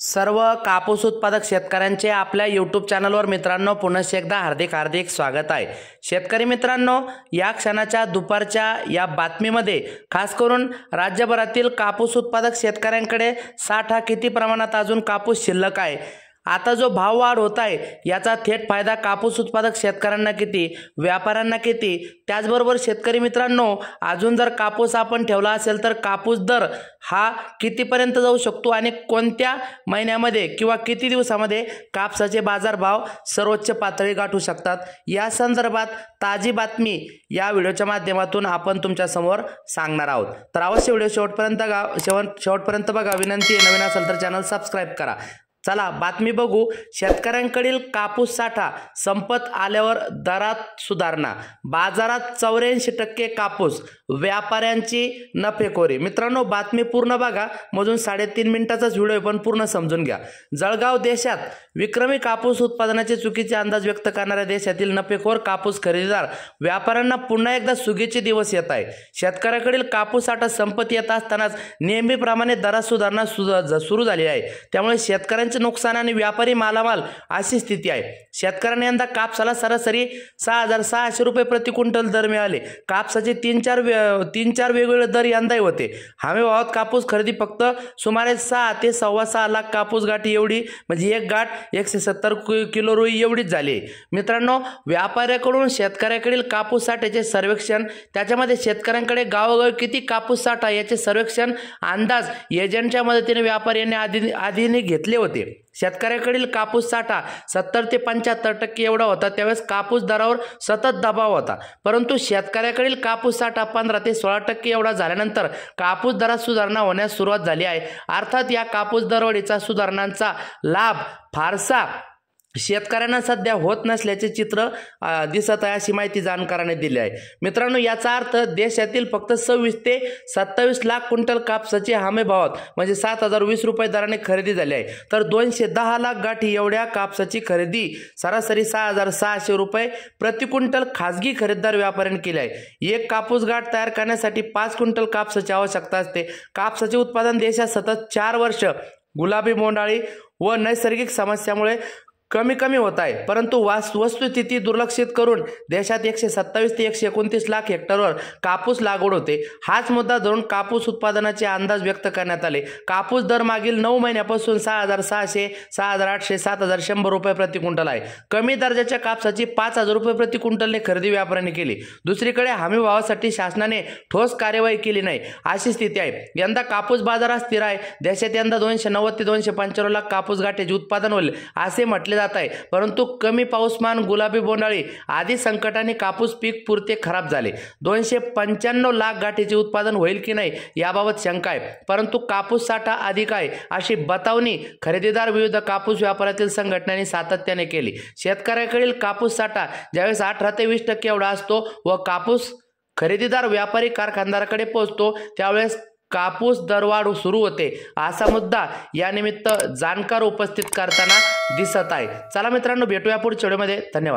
सर्व कापूस उत्पादक शेतकऱ्यांचे आपल्या यूट्यूब चॅनलवर मित्रांनो पुन्हा एकदा हार्दिक हार्दिक स्वागत आहे शेतकरी मित्रांनो या क्षणाच्या दुपारच्या या बातमीमध्ये खास करून राज्यभरातील कापूस उत्पादक शेतकऱ्यांकडे साठा किती प्रमाणात अजून कापूस शिल्लक आहे आता जो भाववाढ होत आहे याचा थेट फायदा कापूस उत्पादक शेतकऱ्यांना किती व्यापाऱ्यांना किती त्याचबरोबर शेतकरी मित्रांनो अजून जर कापूस आपण ठेवला असेल तर कापूस दर हा कितीपर्यंत जाऊ शकतो आणि कोणत्या महिन्यामध्ये किंवा किती दिवसामध्ये कापसाचे बाजारभाव सर्वोच्च पातळी गाठू शकतात या संदर्भात ताजी बातमी या व्हिडिओच्या माध्यमातून आपण तुमच्यासमोर सांगणार आहोत तर अवश्य व्हिडिओ शेवटपर्यंत गाव शेवट शेवटपर्यंत बघा विनंती आहे नवीन असेल तर चॅनल सबस्क्राईब करा चला बातमी बघू शेतकऱ्यांकडील कापूस साठा संपत आल्यावर दरात सुधारणा बाजारात चौऱ्याऐंशी टक्के कापूस व्यापाऱ्यांची नफेखोरी मित्रांनो बातमी पूर्ण बघा मजून साडेतीन मिनिटाचाच व्हिडिओ पण पूर्ण समजून घ्या जळगाव देशात विक्रमी कापूस उत्पादनाचे चुकीचे अंदाज व्यक्त करणाऱ्या देशातील नफेखोर कापूस खरेदीदार व्यापाऱ्यांना पुन्हा एकदा सुगीचे दिवस येत आहे शेतकऱ्याकडील कापूस साठा संपत येत असतानाच नेहमीप्रमाणे दरात सुधारणा सुरू झाली आहे त्यामुळे शेतकऱ्यांच्या शेतकऱ्यांचं नुकसान आणि व्यापारी मालामाल अशी स्थिती आहे शेतकऱ्यांनी यंदा कापसाला सरासरी सहा हजार सहाशे रुपये प्रति क्विंटल दर मिळाले कापसाचे तीन चार तीन चार वेगवेगळे दर यंदाही होते हमी भावात कापूस खरेदी फक्त सुमारे सहा ते सव्वा सहा लाख कापूस गाठी एवढी म्हणजे एक गाठ एकशे सत्तर किलो रुई एवढीच झाली मित्रांनो व्यापाऱ्याकडून शेतकऱ्याकडील कापूस साठ्याचे सर्वेक्षण त्याच्यामध्ये शेतकऱ्यांकडे गावोगावी किती कापूस साठा याचे सर्वेक्षण अंदाज एजंटच्या मदतीने व्यापाऱ्यांनी आधी आधीने घेतले होते शेतकऱ्याकडील कापूस साठा सत्तर ते पंच्याहत्तर टक्के एवढा होता त्यावेळेस कापूस दरावर सतत दबाव होता परंतु शेतकऱ्याकडील कापूस साठा पंधरा ते सोळा टक्के एवढा झाल्यानंतर कापूस दरात सुधारणा होण्यास सुरुवात झाली आहे अर्थात या कापूस दरवाढीचा सुधारणांचा लाभ फारसा शेतकऱ्यांना सध्या होत नसल्याचे चित्र दिसत आहे अशी माहिती जाणकाराने दिली आहे मित्रांनो याचा अर्थ देशातील फक्त सव्वीस ते सत्तावीस लाख क्विंटल कापसाचे हमी भावात म्हणजे सात हजार वीस रुपये दराने खरेदी झाली आहे तर दोनशे दहा लाख गाठी एवढ्या कापसाची खरेदी सरासरी सहा हजार सहाशे रुपये प्रति क्विंटल खाजगी खरेदीदार व्यापाऱ्यांनी केले आहे एक कापूस गाठ तयार करण्यासाठी पाच क्विंटल कापसाची आवश्यकता असते कापसाचे उत्पादन देशात सतत चार वर्ष गुलाबी बोंडाळी व नैसर्गिक समस्यामुळे कमी कमी होत आहे परंतु वास वस्तुस्थिती दुर्लक्षित करून देशात एकशे सत्तावीस ते एकशे एकोणतीस लाख हेक्टरवर कापूस लागवड होते हाच मुद्दा धरून कापूस उत्पादनाचे अंदाज व्यक्त करण्यात आले कापूस दर मागील नऊ महिन्यापासून सहा हजार सहाशे सहा हजार आठशे सात हजार शंभर रुपये प्रति क्विंटल आहे कमी दर्जाच्या कापसाची पाच हजार रुपये प्रति क्विंटलने खरेदी व्यापाऱ्यांनी केली दुसरीकडे हमी भावासाठी शासनाने ठोस कार्यवाही केली नाही अशी स्थिती आहे यंदा कापूस बाजारात स्थिर आहे देशात यंदा दोनशे नव्वद ते दोनशे पंच्याण्णव लाख कापूस गाठ्याचे उत्पादन होईल असे म्हटले जात आहे परंतु कमी पाऊसमान गुलाबी बोंडाळी आदी संकटाने कापूस पीक पुरते खराब झाले दोनशे पंच्याण्णव लाख गाठीचे उत्पादन होईल की नाही याबाबत शंका आहे परंतु कापूस साठा अधिक आहे अशी बतावणी खरेदीदार विविध कापूस व्यापारातील संघटनांनी सातत्याने केली शेतकऱ्याकडील कापूस साठा ज्यावेळेस अठरा ते वीस टक्के एवढा असतो व कापूस खरेदीदार व्यापारी कारखानदाराकडे पोहोचतो त्यावेळेस कापूस दरवाढ सुरू होते असा मुद्दा निमित्त जाणकार उपस्थित करताना दिसत आहे चला मित्रांनो भेटूया पुढच्या व्हिडिओमध्ये धन्यवाद